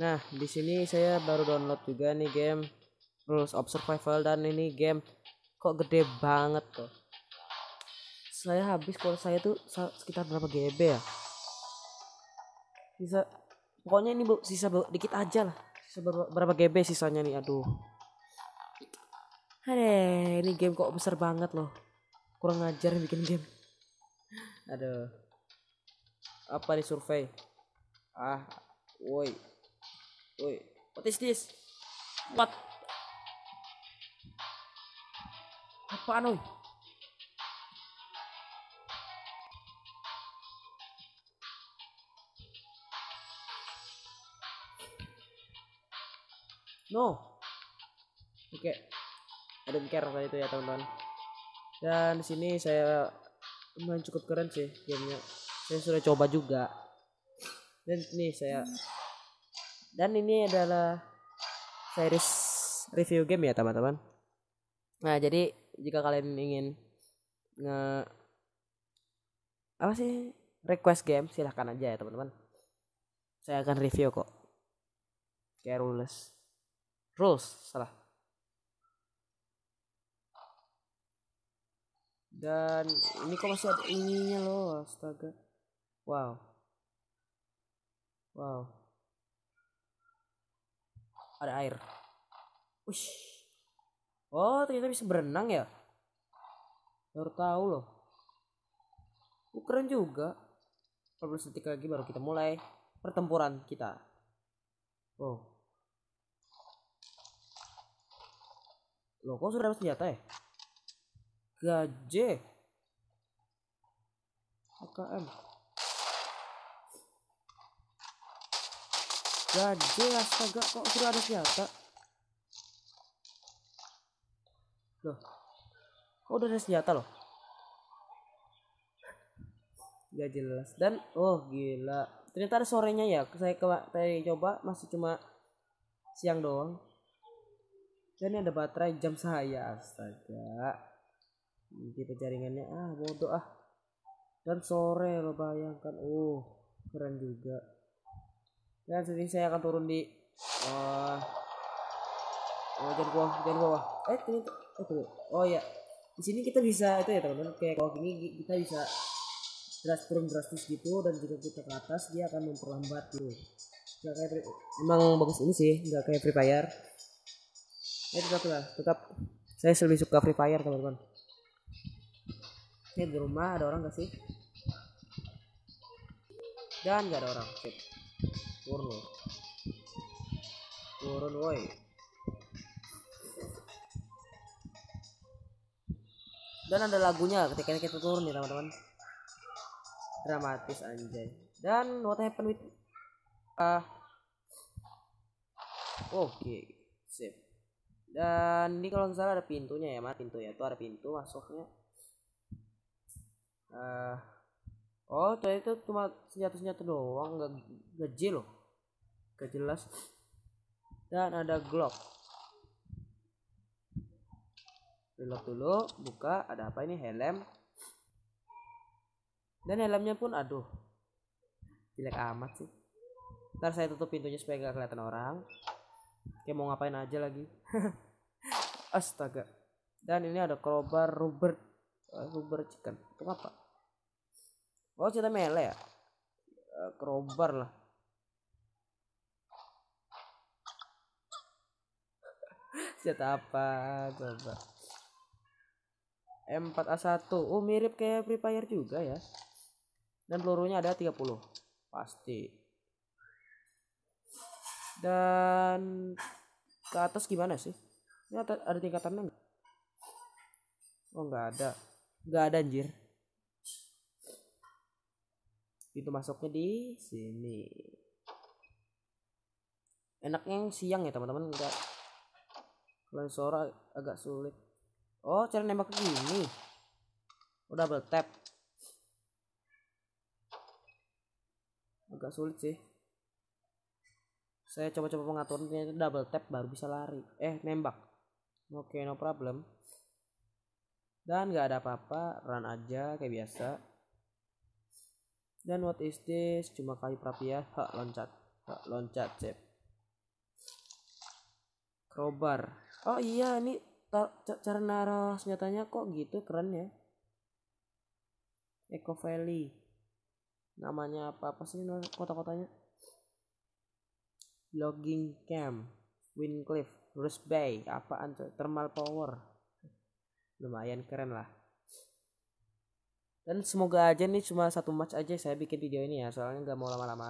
Nah, di sini saya baru download juga nih game Rules of Survival dan ini game kok gede banget tuh. Saya habis kalau saya tuh sekitar berapa GB ya? Sisa pokoknya ini bu sisa bu dikit aja lah. Sisa berapa GB sisanya nih? Aduh. Hei, ini game kok besar banget loh. Kurang ajar bikin game. Aduh. Apa nih survei? Ah, woi. Woi, what is this? What? Apaan anu? No. Oke. Okay. I don't care itu ya teman-teman. Dan di sini saya lumayan cukup keren sih gamenya. Saya sudah coba juga. Dan ini saya dan ini adalah series review game ya teman-teman. Nah jadi jika kalian ingin nge apa sih request game silahkan aja ya teman-teman. Saya akan review kok. Kayak rules, rules salah. Dan ini kok masih ada ininya loh, astaga. Wow. Wow ada air Ush. oh ternyata bisa berenang ya baru tahu loh oh, keren juga 15 detik lagi baru kita mulai pertempuran kita Oh. loh kok sudah dapat senjata ya gaje AKM Gade astaga kok sudah ada senjata Loh Kok udah ada senjata loh Gak ya jelas Dan oh gila Ternyata ada sorenya ya Saya ke saya coba masih cuma Siang doang Dan ini ada baterai jam saya Astaga Inti penjaringannya ah bodoh ah Dan sore lo bayangkan Oh keren juga dan ya, nanti saya akan turun di uh, oh jangan bawah jangan bawah eh tunggu oh tunggu oh ya di sini kita bisa itu ya teman-teman kayak kalau gini kita bisa drastis turun drastis gitu dan jika kita ke atas dia akan memperlambat gitu nggak kayak memang bagus ini sih nggak kayak free fire ya tetap lah tetap saya lebih suka free fire teman-teman ini di rumah ada orang gak sih dan nggak ada orang sip turun loh turun woi dan ada lagunya ketika kita turun nih teman-teman dramatis anjay dan what happened with ah oke okay. sip dan ini kalau misalnya ada pintunya ya mas pintu ya itu ada pintu masuknya uh, oh ternyata itu cuma senjata senjata doang nggak gaji loh gak jelas dan ada glock reload dulu buka ada apa ini helm dan helmnya pun aduh jelek amat sih ntar saya tutup pintunya supaya gak kelihatan orang kayak mau ngapain aja lagi astaga dan ini ada crowbar rubber uh, rubber chicken itu apa Oh cerita mele ya? Eh, kerobar lah. cerita apa coba? M4A1. Oh mirip kayak Free Fire juga ya. Dan pelurunya ada 30. Pasti. Dan ke atas gimana sih? Ini ada tingkatannya nggak? Oh nggak ada, nggak ada anjir pintu masuknya di sini enaknya yang siang ya teman-teman enggak kalau sore agak sulit oh cara nembak gini oh, double tap agak sulit sih saya coba-coba pengaturannya double tap baru bisa lari eh nembak oke okay, no problem dan nggak ada apa-apa run aja kayak biasa dan what is this? Cuma perapi ya. Hak loncat. Hak loncat, Cep. Crowbar. Oh iya, ini cara naruh senjatanya kok gitu keren ya. Eco Valley. Namanya apa-apa sih kota-kotanya? Logging Camp, Wincliff, Rose Bay, apaan tuh? Thermal Power. Lumayan keren lah dan semoga aja nih cuma satu match aja saya bikin video ini ya soalnya nggak mau lama-lama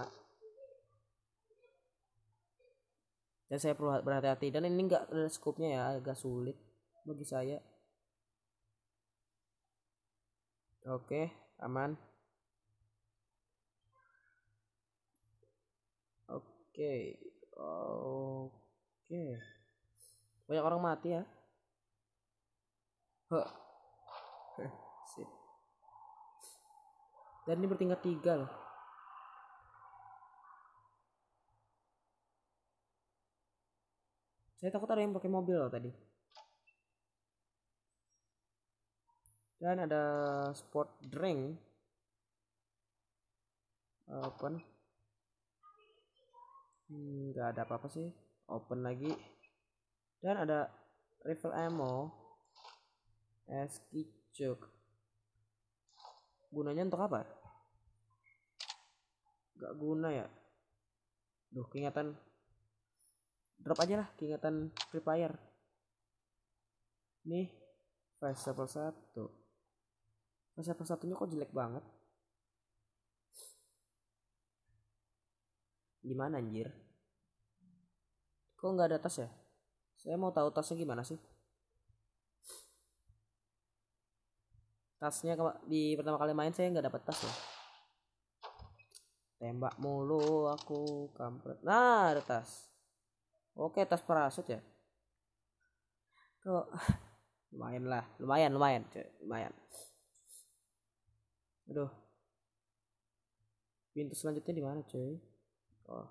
dan saya perlu berhati-hati dan ini nggak ada scope-nya ya agak sulit bagi saya oke aman oke oke banyak orang mati ya huh dan ini bertingkat tiga loh saya takut ada yang pakai mobil loh tadi dan ada sport drink open hmm, nggak hmm, ada apa-apa sih open lagi dan ada rifle ammo es kicuk gunanya untuk apa gak guna ya duh keingatan drop aja lah keingatan free fire nih fase level 1 flash 1 nya kok jelek banget gimana anjir kok nggak ada tas ya saya mau tahu tasnya gimana sih tasnya di pertama kali main saya nggak dapat tas loh tembak mulu aku kampret nah ada tas oke tas parasut ya kok lumayan lah lumayan lumayan lumayan aduh pintu selanjutnya di mana cuy oh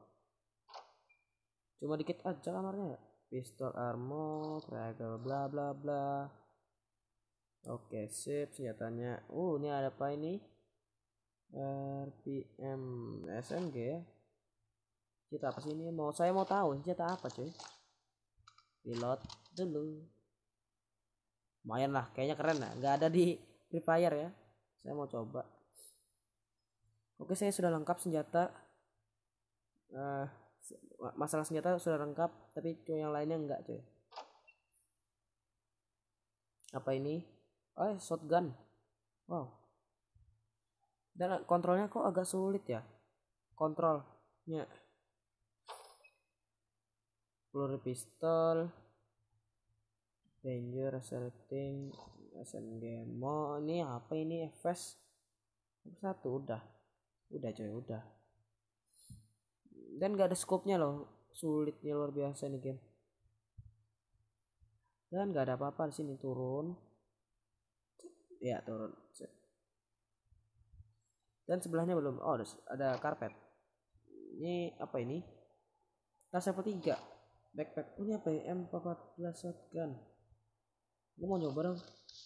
cuma dikit aja kamarnya ya pistol armor, tracker bla bla bla Oke, sip senjatanya. Uh, ini ada apa ini? RPM SMG ya. apa sih ini? Mau saya mau tahu senjata apa, cuy. Pilot dulu. Lumayan lah, kayaknya keren lah. Gak ada di Free Fire ya. Saya mau coba. Oke, saya sudah lengkap senjata. Uh, masalah senjata sudah lengkap, tapi yang lainnya enggak, cuy. Apa ini? eh shotgun wow dan eh, kontrolnya kok agak sulit ya kontrolnya peluru pistol danger selecting SMG mo ini apa ini FS satu udah udah coy udah dan gak ada scope-nya loh sulitnya luar biasa nih game dan gak ada apa-apa di sini turun ya turun dan sebelahnya belum oh ada karpet ini apa ini tas level tiga backpack oh, ini apa ya M14 shotgun gue mau nyoba dong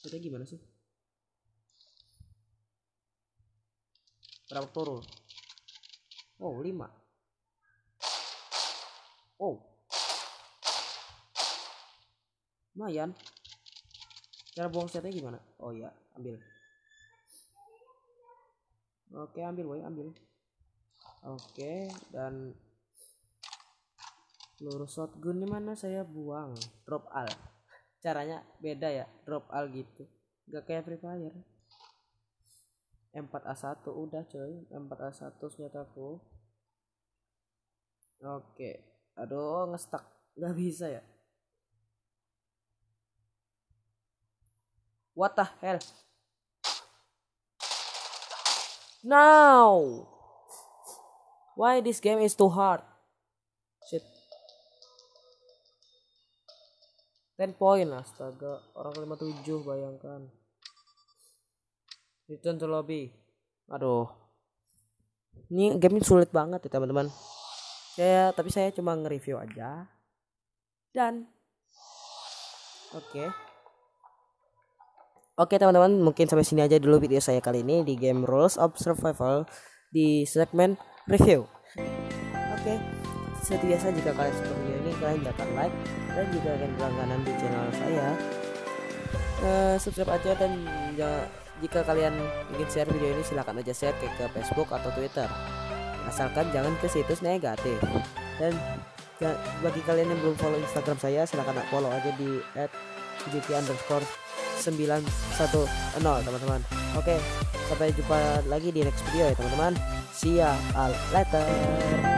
kita gimana sih berapa turun oh lima oh lumayan cara buang setnya gimana oh iya ambil oke ambil boy ambil oke dan peluru shotgun di mana saya buang drop al caranya beda ya drop al gitu gak kayak free fire M4A1 udah coy M4A1 senjataku oke aduh ngestak Gak bisa ya What the hell? Now! Why this game is too hard? Shit. 10 point astaga. Orang 57 bayangkan. Return to lobby. Aduh. Ini game ini sulit banget ya teman-teman. Ya, tapi saya cuma nge-review aja. Dan oke. Okay. Oke teman-teman, mungkin sampai sini aja dulu video saya kali ini di game Rules of Survival di segmen review. Oke, seperti biasa jika kalian suka video ini kalian dapat like dan juga kalian berlangganan di channel saya uh, subscribe aja dan jika kalian ingin share video ini silahkan aja share ke, ke Facebook atau Twitter asalkan jangan ke situs negatif dan bagi kalian yang belum follow Instagram saya silahkan follow aja di @jp_underscore teman-teman oke sampai jumpa lagi di next video ya teman-teman see ya all later